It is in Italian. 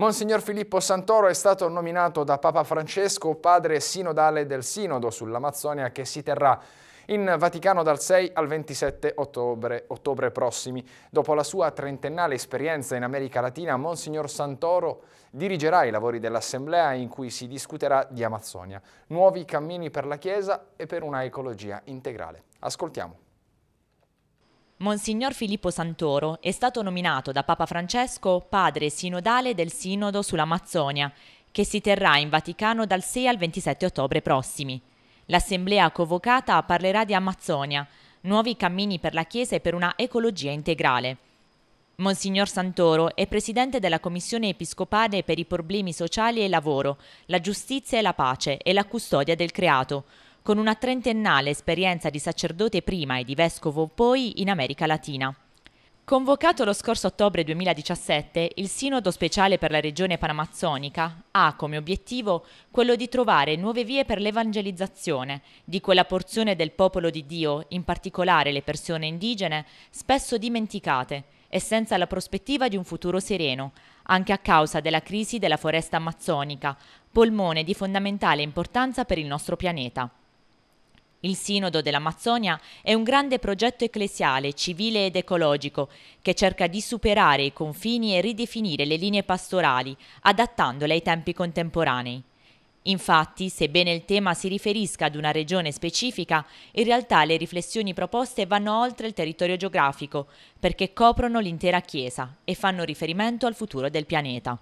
Monsignor Filippo Santoro è stato nominato da Papa Francesco padre sinodale del Sinodo sull'Amazzonia che si terrà in Vaticano dal 6 al 27 ottobre, ottobre, prossimi. Dopo la sua trentennale esperienza in America Latina, Monsignor Santoro dirigerà i lavori dell'Assemblea in cui si discuterà di Amazzonia, nuovi cammini per la Chiesa e per una ecologia integrale. Ascoltiamo. Monsignor Filippo Santoro è stato nominato da Papa Francesco padre sinodale del Sinodo sull'Amazzonia, che si terrà in Vaticano dal 6 al 27 ottobre prossimi. L'assemblea convocata parlerà di Amazzonia, nuovi cammini per la Chiesa e per una ecologia integrale. Monsignor Santoro è presidente della Commissione episcopale per i problemi sociali e lavoro, la giustizia e la pace e la custodia del creato, con una trentennale esperienza di sacerdote prima e di vescovo poi in America Latina. Convocato lo scorso ottobre 2017, il Sinodo speciale per la regione panamazzonica ha come obiettivo quello di trovare nuove vie per l'evangelizzazione di quella porzione del popolo di Dio, in particolare le persone indigene, spesso dimenticate e senza la prospettiva di un futuro sereno, anche a causa della crisi della foresta amazzonica, polmone di fondamentale importanza per il nostro pianeta. Il Sinodo dell'Amazzonia è un grande progetto ecclesiale, civile ed ecologico che cerca di superare i confini e ridefinire le linee pastorali, adattandole ai tempi contemporanei. Infatti, sebbene il tema si riferisca ad una regione specifica, in realtà le riflessioni proposte vanno oltre il territorio geografico, perché coprono l'intera Chiesa e fanno riferimento al futuro del pianeta.